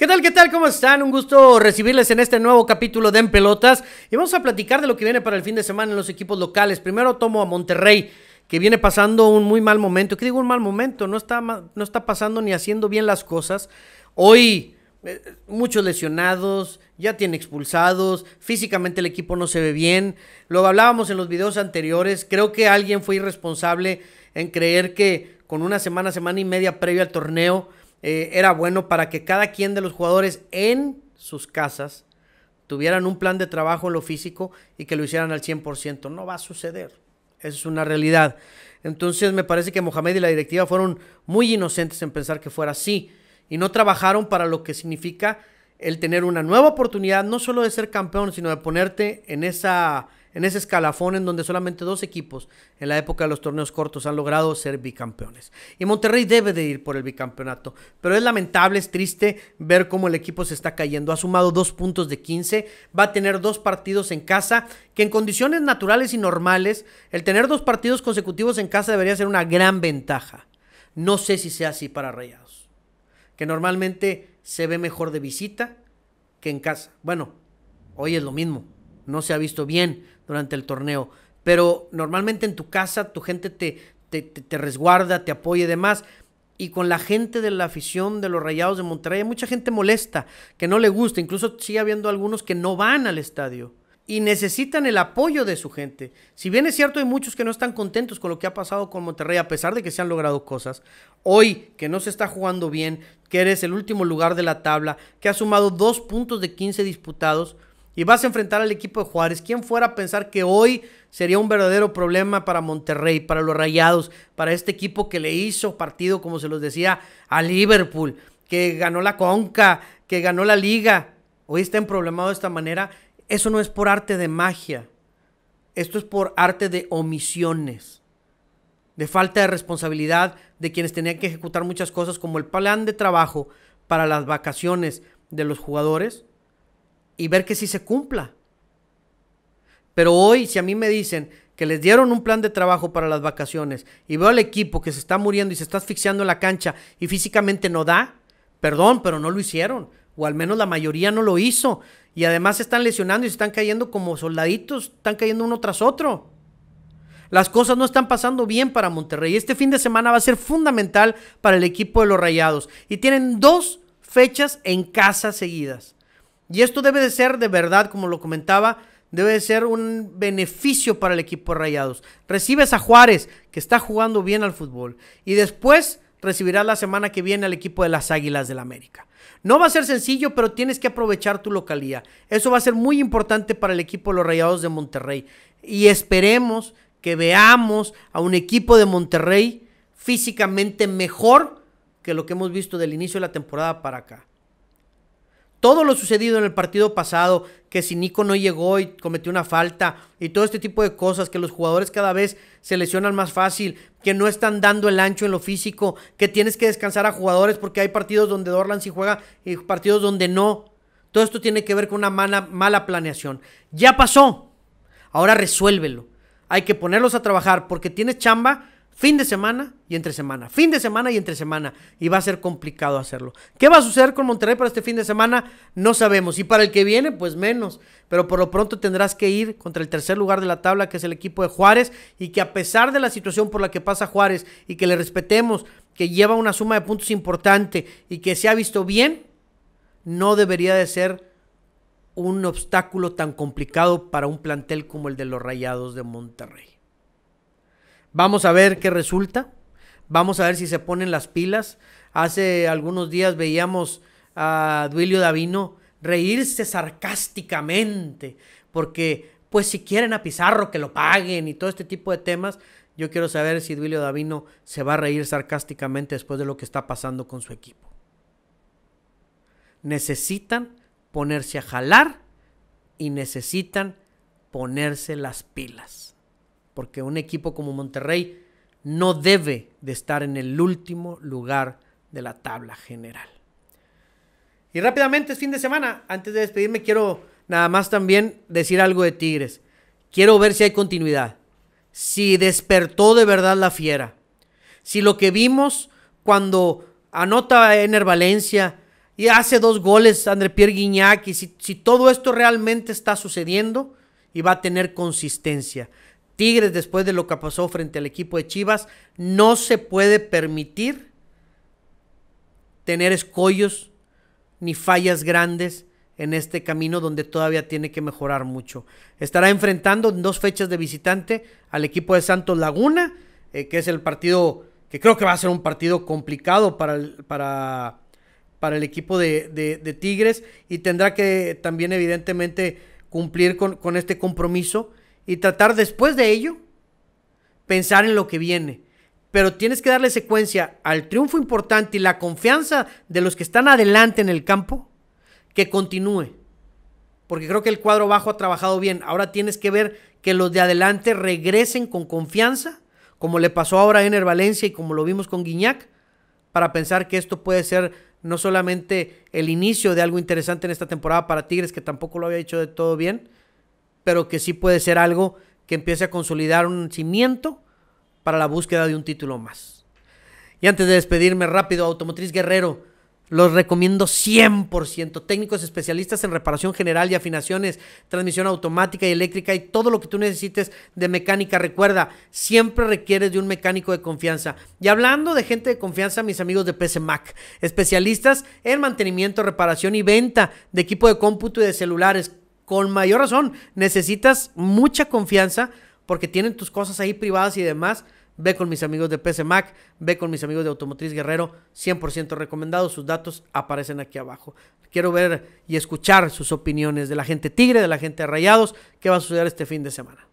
¿Qué tal? ¿Qué tal? ¿Cómo están? Un gusto recibirles en este nuevo capítulo de En Pelotas. Y vamos a platicar de lo que viene para el fin de semana en los equipos locales. Primero tomo a Monterrey, que viene pasando un muy mal momento. ¿Qué digo un mal momento? No está, no está pasando ni haciendo bien las cosas. Hoy eh, muchos lesionados, ya tiene expulsados, físicamente el equipo no se ve bien. Lo hablábamos en los videos anteriores. Creo que alguien fue irresponsable en creer que con una semana, semana y media previa al torneo eh, era bueno para que cada quien de los jugadores en sus casas tuvieran un plan de trabajo en lo físico y que lo hicieran al 100%. No va a suceder. Esa es una realidad. Entonces me parece que Mohamed y la directiva fueron muy inocentes en pensar que fuera así y no trabajaron para lo que significa el tener una nueva oportunidad, no solo de ser campeón, sino de ponerte en esa en ese escalafón en donde solamente dos equipos en la época de los torneos cortos han logrado ser bicampeones. Y Monterrey debe de ir por el bicampeonato, pero es lamentable, es triste ver cómo el equipo se está cayendo. Ha sumado dos puntos de 15, va a tener dos partidos en casa, que en condiciones naturales y normales, el tener dos partidos consecutivos en casa debería ser una gran ventaja. No sé si sea así para Rayados, que normalmente se ve mejor de visita que en casa. Bueno, hoy es lo mismo, no se ha visto bien, durante el torneo. Pero normalmente en tu casa tu gente te, te, te, resguarda, te apoya y demás. Y con la gente de la afición de los Rayados de Monterrey, mucha gente molesta, que no le gusta. Incluso sigue habiendo algunos que no van al estadio y necesitan el apoyo de su gente. Si bien es cierto, hay muchos que no están contentos con lo que ha pasado con Monterrey, a pesar de que se han logrado cosas. Hoy, que no se está jugando bien, que eres el último lugar de la tabla, que ha sumado dos puntos de 15 disputados, y vas a enfrentar al equipo de Juárez. ¿Quién fuera a pensar que hoy sería un verdadero problema para Monterrey, para los Rayados, para este equipo que le hizo partido, como se los decía, a Liverpool, que ganó la Conca, que ganó la Liga? Hoy está emproblemado de esta manera. Eso no es por arte de magia. Esto es por arte de omisiones, de falta de responsabilidad de quienes tenían que ejecutar muchas cosas como el plan de trabajo para las vacaciones de los jugadores y ver que sí se cumpla. Pero hoy, si a mí me dicen que les dieron un plan de trabajo para las vacaciones y veo al equipo que se está muriendo y se está asfixiando en la cancha y físicamente no da, perdón, pero no lo hicieron. O al menos la mayoría no lo hizo. Y además se están lesionando y se están cayendo como soldaditos, están cayendo uno tras otro. Las cosas no están pasando bien para Monterrey. Este fin de semana va a ser fundamental para el equipo de los Rayados. Y tienen dos fechas en casa seguidas. Y esto debe de ser, de verdad, como lo comentaba, debe de ser un beneficio para el equipo de Rayados. Recibes a Juárez, que está jugando bien al fútbol, y después recibirás la semana que viene al equipo de las Águilas del la América. No va a ser sencillo, pero tienes que aprovechar tu localía. Eso va a ser muy importante para el equipo de los Rayados de Monterrey. Y esperemos que veamos a un equipo de Monterrey físicamente mejor que lo que hemos visto del inicio de la temporada para acá todo lo sucedido en el partido pasado, que si Nico no llegó y cometió una falta y todo este tipo de cosas, que los jugadores cada vez se lesionan más fácil, que no están dando el ancho en lo físico, que tienes que descansar a jugadores porque hay partidos donde Dorlan sí juega y partidos donde no. Todo esto tiene que ver con una mala, mala planeación. Ya pasó, ahora resuélvelo. Hay que ponerlos a trabajar porque tienes chamba, fin de semana y entre semana, fin de semana y entre semana, y va a ser complicado hacerlo. ¿Qué va a suceder con Monterrey para este fin de semana? No sabemos, y para el que viene, pues menos, pero por lo pronto tendrás que ir contra el tercer lugar de la tabla, que es el equipo de Juárez, y que a pesar de la situación por la que pasa Juárez, y que le respetemos, que lleva una suma de puntos importante, y que se ha visto bien, no debería de ser un obstáculo tan complicado para un plantel como el de los Rayados de Monterrey. Vamos a ver qué resulta. Vamos a ver si se ponen las pilas. Hace algunos días veíamos a Duilio Davino reírse sarcásticamente, porque pues si quieren a Pizarro que lo paguen y todo este tipo de temas, yo quiero saber si Duilio Davino se va a reír sarcásticamente después de lo que está pasando con su equipo. Necesitan ponerse a jalar y necesitan ponerse las pilas porque un equipo como Monterrey no debe de estar en el último lugar de la tabla general. Y rápidamente es fin de semana. Antes de despedirme quiero nada más también decir algo de Tigres. Quiero ver si hay continuidad. Si despertó de verdad la fiera. Si lo que vimos cuando anota Ener Valencia y hace dos goles André Pierre Guignac y si, si todo esto realmente está sucediendo y va a tener consistencia. Tigres, después de lo que pasó frente al equipo de Chivas, no se puede permitir tener escollos ni fallas grandes en este camino donde todavía tiene que mejorar mucho. Estará enfrentando en dos fechas de visitante al equipo de Santos Laguna, eh, que es el partido que creo que va a ser un partido complicado para el, para, para el equipo de, de, de, Tigres y tendrá que también evidentemente cumplir con, con este compromiso y tratar después de ello pensar en lo que viene. Pero tienes que darle secuencia al triunfo importante y la confianza de los que están adelante en el campo que continúe. Porque creo que el cuadro bajo ha trabajado bien. Ahora tienes que ver que los de adelante regresen con confianza, como le pasó ahora a Ener Valencia y como lo vimos con Guiñac, para pensar que esto puede ser no solamente el inicio de algo interesante en esta temporada para Tigres, que tampoco lo había hecho de todo bien, pero que sí puede ser algo que empiece a consolidar un cimiento para la búsqueda de un título más. Y antes de despedirme rápido, Automotriz Guerrero, los recomiendo 100%. Técnicos especialistas en reparación general y afinaciones, transmisión automática y eléctrica y todo lo que tú necesites de mecánica. Recuerda, siempre requieres de un mecánico de confianza. Y hablando de gente de confianza, mis amigos de PC Mac, especialistas en mantenimiento, reparación y venta de equipo de cómputo y de celulares con mayor razón. Necesitas mucha confianza porque tienen tus cosas ahí privadas y demás. Ve con mis amigos de PC Mac, ve con mis amigos de Automotriz Guerrero, 100% recomendado. Sus datos aparecen aquí abajo. Quiero ver y escuchar sus opiniones de la gente Tigre, de la gente Rayados, qué va a suceder este fin de semana.